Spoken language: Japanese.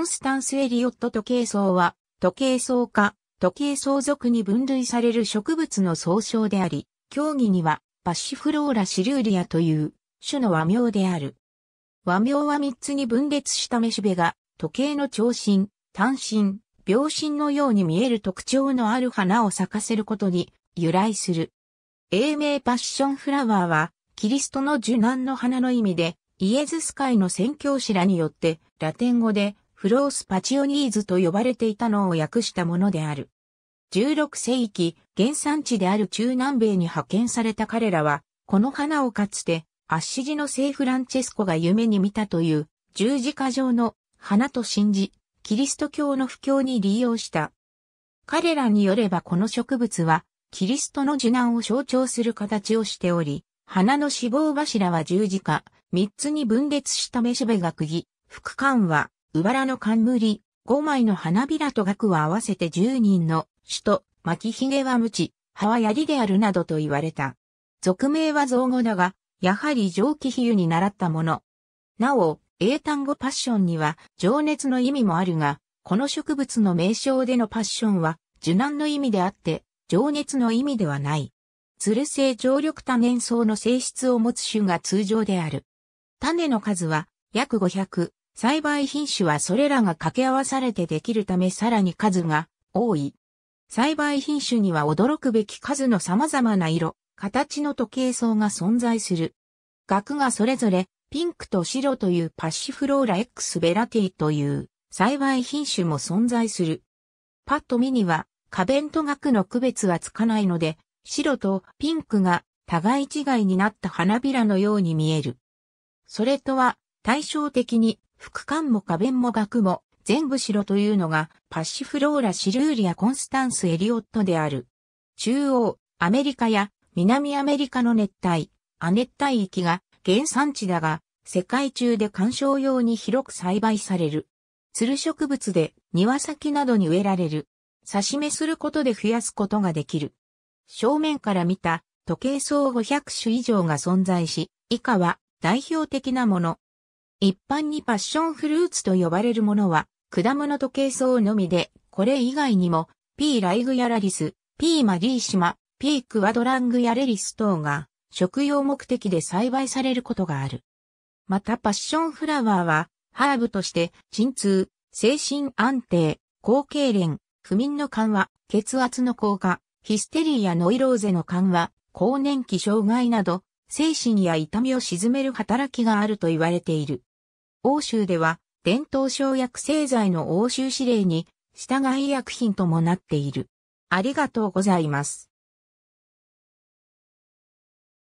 ンスタンス・エリオット時計層は、時計層か、時計層属に分類される植物の総称であり、競技には、パッシフローラ・シルーリアという種の和名である。和名は3つに分裂しためしべが、時計の長身、短身、秒針のように見える特徴のある花を咲かせることに由来する。英名パッションフラワーは、キリストの受難の花の意味で、イエズス会の宣教師らによって、ラテン語でフロースパチオニーズと呼ばれていたのを訳したものである。16世紀、原産地である中南米に派遣された彼らは、この花をかつて、アッシジの聖フランチェスコが夢に見たという十字架上の花と信じ、キリスト教の布教に利用した。彼らによればこの植物は、キリストの受難を象徴する形をしており、花の死亡柱は十字架、三つに分裂しためしが釘、副冠はウバラの冠、5枚の花びらと額は合わせて10人の首都、巻ひげは無知、葉は槍であるなどと言われた。俗名は造語だが、やはり蒸気比喩に習ったもの。なお、英単語パッションには情熱の意味もあるが、この植物の名称でのパッションは受難の意味であって、情熱の意味ではない。鶴性常緑多年草の性質を持つ種が通常である。種の数は約500、栽培品種はそれらが掛け合わされてできるためさらに数が多い。栽培品種には驚くべき数の様々な色、形の時計層が存在する。額がそれぞれピンクと白というパッシフローラ X ベラティという栽培品種も存在する。パッと見には花弁と額の区別はつかないので、白とピンクが互い違いになった花びらのように見える。それとは対照的に副官も花弁も額も全部白というのがパッシフローラ・シルーリア・コンスタンス・エリオットである。中央、アメリカや南アメリカの熱帯、亜熱帯域が原産地だが、世界中で観賞用に広く栽培される。鶴植物で庭先などに植えられる。刺し目することで増やすことができる。正面から見た時計層500種以上が存在し、以下は代表的なもの。一般にパッションフルーツと呼ばれるものは、果物と珪藻のみで、これ以外にも、ピーライグヤラリス、ピーマリーシマ、ピークワドラングヤレリス等が、食用目的で栽培されることがある。またパッションフラワーは、ハーブとして、鎮痛、精神安定、抗痙攣、不眠の緩和、血圧の降下、ヒステリーやノイローゼの緩和、更年期障害など、精神や痛みを鎮める働きがあると言われている。欧州では伝統生薬製剤の欧州指令に従い薬品ともなっている。ありがとうございます。